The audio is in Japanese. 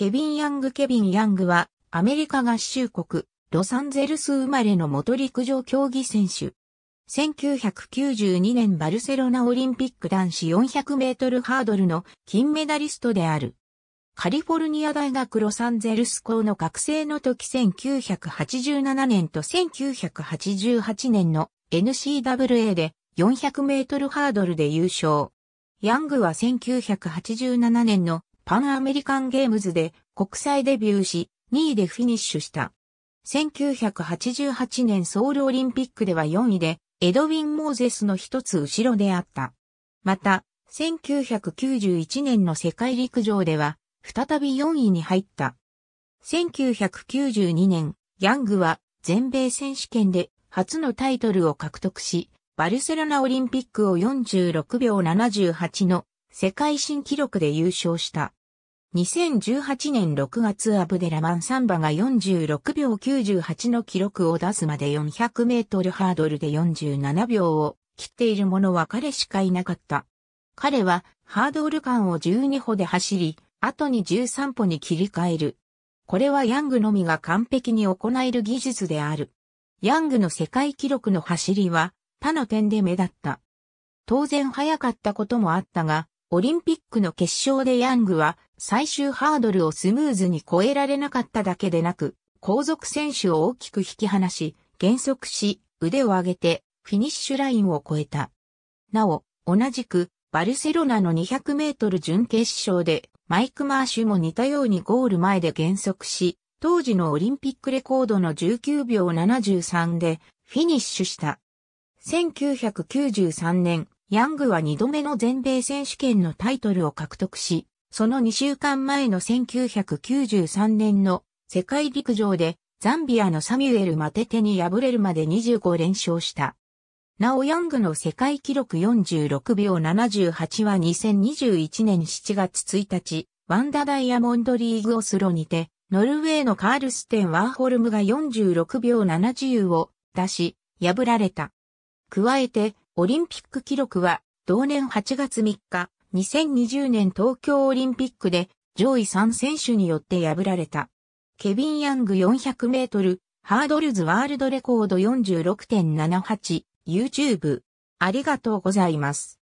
ケビン・ヤングケビン・ヤングは、アメリカ合衆国、ロサンゼルス生まれの元陸上競技選手。1992年バルセロナオリンピック男子400メートルハードルの金メダリストである。カリフォルニア大学ロサンゼルス校の学生の時1987年と1988年の n c w a で400メートルハードルで優勝。ヤングは1987年のパンアメリカンゲームズで国際デビューし、2位でフィニッシュした。1988年ソウルオリンピックでは4位で、エドウィン・モーゼスの一つ後ろであった。また、1991年の世界陸上では、再び4位に入った。1992年、ヤングは全米選手権で初のタイトルを獲得し、バルセロナオリンピックを46秒78の世界新記録で優勝した。2018年6月アブデラマン・サンバが46秒98の記録を出すまで400メートルハードルで47秒を切っている者は彼しかいなかった。彼はハードル間を12歩で走り、後に13歩に切り替える。これはヤングのみが完璧に行える技術である。ヤングの世界記録の走りは他の点で目立った。当然早かったこともあったが、オリンピックの決勝でヤングは最終ハードルをスムーズに超えられなかっただけでなく、後続選手を大きく引き離し、減速し、腕を上げて、フィニッシュラインを越えた。なお、同じく、バルセロナの200メートル準決勝で、マイク・マーシュも似たようにゴール前で減速し、当時のオリンピックレコードの19秒73でフィニッシュした。1993年、ヤングは2度目の全米選手権のタイトルを獲得し、その2週間前の1993年の世界陸上でザンビアのサミュエル・マテテに敗れるまで25連勝した。なおヤングの世界記録46秒78は2021年7月1日、ワンダダイヤモンドリーグオスロにて、ノルウェーのカールステン・ワーホルムが46秒70を出し、破られた。加えて、オリンピック記録は同年8月3日、2020年東京オリンピックで上位3選手によって破られた。ケビン・ヤング400メートル、ハードルズワールドレコード46.78、YouTube。ありがとうございます。